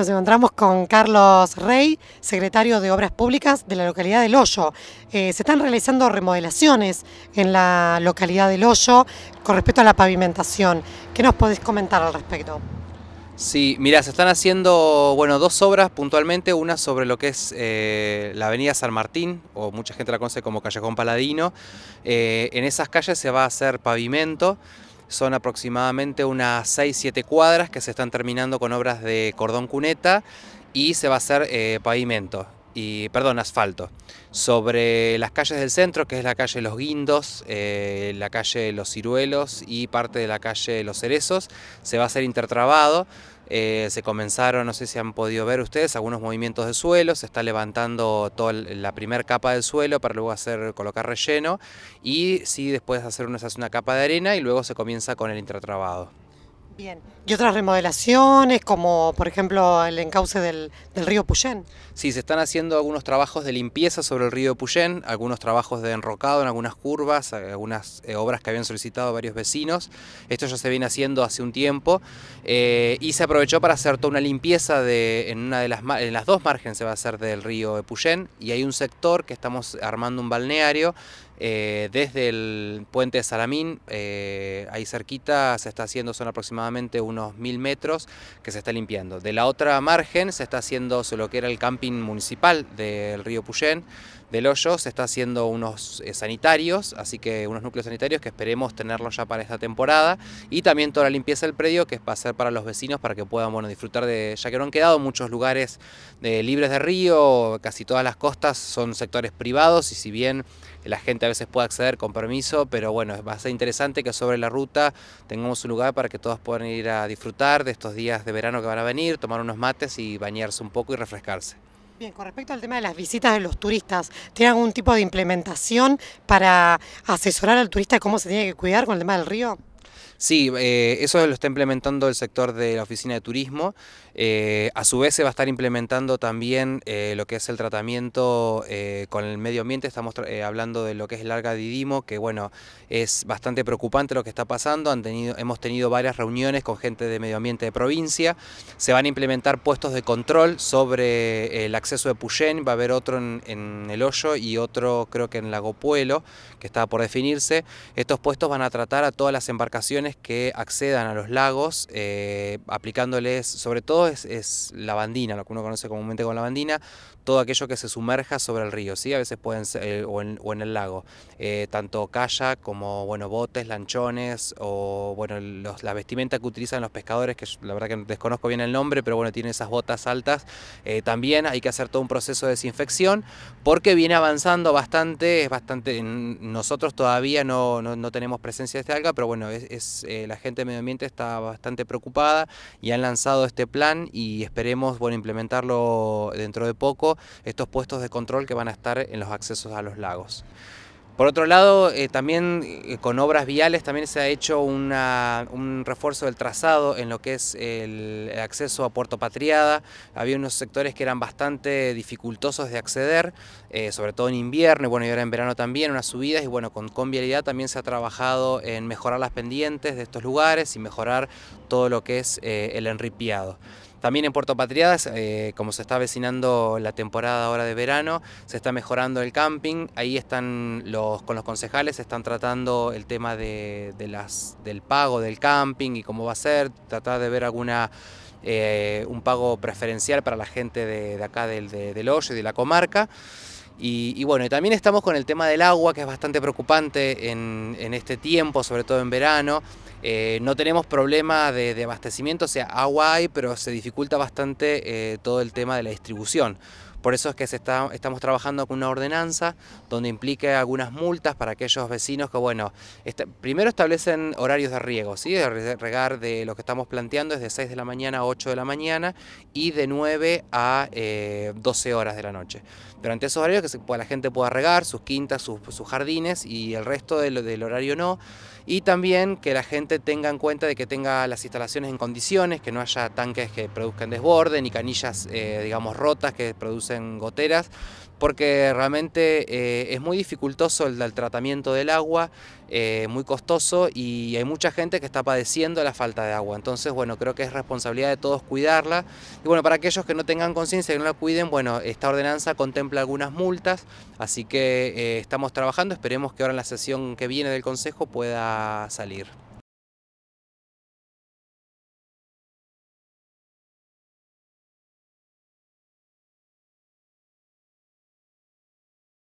Nos encontramos con Carlos Rey, secretario de Obras Públicas de la localidad de Hoyo. Eh, se están realizando remodelaciones en la localidad de Hoyo con respecto a la pavimentación. ¿Qué nos podés comentar al respecto? Sí, mira, se están haciendo bueno dos obras puntualmente, una sobre lo que es eh, la avenida San Martín, o mucha gente la conoce como Callejón Paladino. Eh, en esas calles se va a hacer pavimento. Son aproximadamente unas 6-7 cuadras que se están terminando con obras de cordón cuneta y se va a hacer eh, pavimento y perdón, asfalto. Sobre las calles del centro, que es la calle Los Guindos, eh, la calle Los Ciruelos y parte de la calle Los Cerezos, se va a hacer intertrabado. Eh, se comenzaron, no sé si han podido ver ustedes, algunos movimientos de suelo, se está levantando toda la primera capa del suelo para luego hacer, colocar relleno y si después hacer una, una capa de arena y luego se comienza con el intratrabado. ¿Y otras remodelaciones, como por ejemplo el encauce del, río Puyén? Sí, se están haciendo algunos trabajos de limpieza sobre el río Puyén, algunos trabajos de enrocado en algunas curvas, eh, algunas eh, obras que habían solicitado varios vecinos. Esto ya se viene haciendo hace un tiempo eh, y se aprovechó para hacer toda una limpieza de, en, una de las, en las dos márgenes se va a del río Puyén y hay un sector que estamos armando un balneario eh, desde el puente de Salamín, eh, ahí cerquita, se está haciendo, son aproximadamente unos mil metros que se está limpiando. De la otra margen se está haciendo lo que era el camping municipal del río Puyén, del hoyo se está haciendo unos eh, sanitarios, así que unos núcleos sanitarios que esperemos tenerlos ya para esta temporada y también toda la limpieza del predio que es para ser para los vecinos para que puedan disfrutar de, ya que no han quedado muchos lugares de, eh, libres de río, casi todas las costas son sectores privados y si bien la gente a veces puede acceder con permiso, pero bueno, va a ser interesante que sobre la ruta tengamos un lugar para que todos puedan ir a disfrutar de estos días de verano que van a venir, tomar unos mates y bañarse un poco y refrescarse. Bien, con respecto al tema de las visitas de los turistas, ¿tiene algún tipo de implementación para asesorar al turista cómo se tiene que cuidar con el tema del río? Sí, eh, eso lo está implementando el sector de la oficina de turismo. Eh, a su vez se va a estar implementando también eh, lo que es el tratamiento con el medio ambiente. Estamos hablando de lo que es el Didimo, que bueno, es bastante preocupante lo que está pasando. hemos tenido varias reuniones con gente de medio ambiente de provincia. Se van a implementar puestos de control sobre el acceso de Puyén. Va a haber otro en, en El Hoyo y otro creo que en Lago Puelo, que está por definirse. Estos puestos van a tratar a todas las embarcaciones que accedan a los lagos, eh, aplicándoles, sobre todo es, la bandina, lo que uno conoce comúnmente con la bandina, todo aquello que se sumerja sobre el río, ¿sí? a veces pueden eh, o, en, el lago, eh, tanto kayak como bueno, botes, lanchones o bueno, la vestimenta que utilizan los pescadores, que la verdad que desconozco bien el nombre, pero bueno, tienen esas botas altas, también hay que hacer todo un proceso de desinfección porque viene avanzando bastante, es bastante, nosotros todavía no, tenemos presencia de esta alga, pero bueno, es eh, la gente medio ambiente está bastante preocupada y han lanzado este plan y esperemos bueno, implementarlo dentro de poco, estos puestos de control que van a estar en los accesos a los lagos. Por otro lado, eh, también eh, con obras viales también se ha hecho un refuerzo del trazado en lo que es el acceso a Puerto Patriada. Había unos sectores que eran bastante dificultosos de acceder, eh, sobre todo en invierno y bueno, y ahora en verano también, unas subidas y bueno, con vialidad también se ha trabajado en mejorar las pendientes de estos lugares y mejorar todo lo que es el enripiado. También en Puerto Patriadas, eh, como se está avecinando la temporada ahora de verano, se está mejorando el camping. Ahí están los, con los concejales, están tratando el tema del pago del camping y cómo va a ser, tratar de ver alguna eh, un pago preferencial para la gente de, acá del, de, Hoyo y de la comarca. Y, bueno, también estamos con el tema del agua, que es bastante preocupante en este tiempo, sobre todo en verano. Eh, no tenemos problema de, abastecimiento, o sea, agua hay, pero se dificulta bastante eh, todo el tema de la distribución. Por eso es que se está, estamos trabajando con una ordenanza donde implique algunas multas para aquellos vecinos que, bueno, este, primero establecen horarios de riego, ¿sí? De regar de lo que estamos planteando es de 6 de la mañana a 8 de la mañana y de 9 a 12 eh, horas de la noche. Durante esos horarios que la gente pueda regar sus quintas, sus, jardines y el resto del, horario no. Y también que la gente tenga en cuenta de que tenga las instalaciones en condiciones, que no haya tanques que produzcan desborde ni canillas, eh, digamos, rotas que produzcan en goteras, porque realmente eh, es muy dificultoso el, tratamiento del agua, eh, muy costoso y hay mucha gente que está padeciendo la falta de agua. Entonces, bueno, creo que es responsabilidad de todos cuidarla. Y bueno, para aquellos que no tengan conciencia y no la cuiden, bueno, esta ordenanza contempla algunas multas, así que eh, estamos trabajando, esperemos que ahora en la sesión que viene del Consejo pueda salir.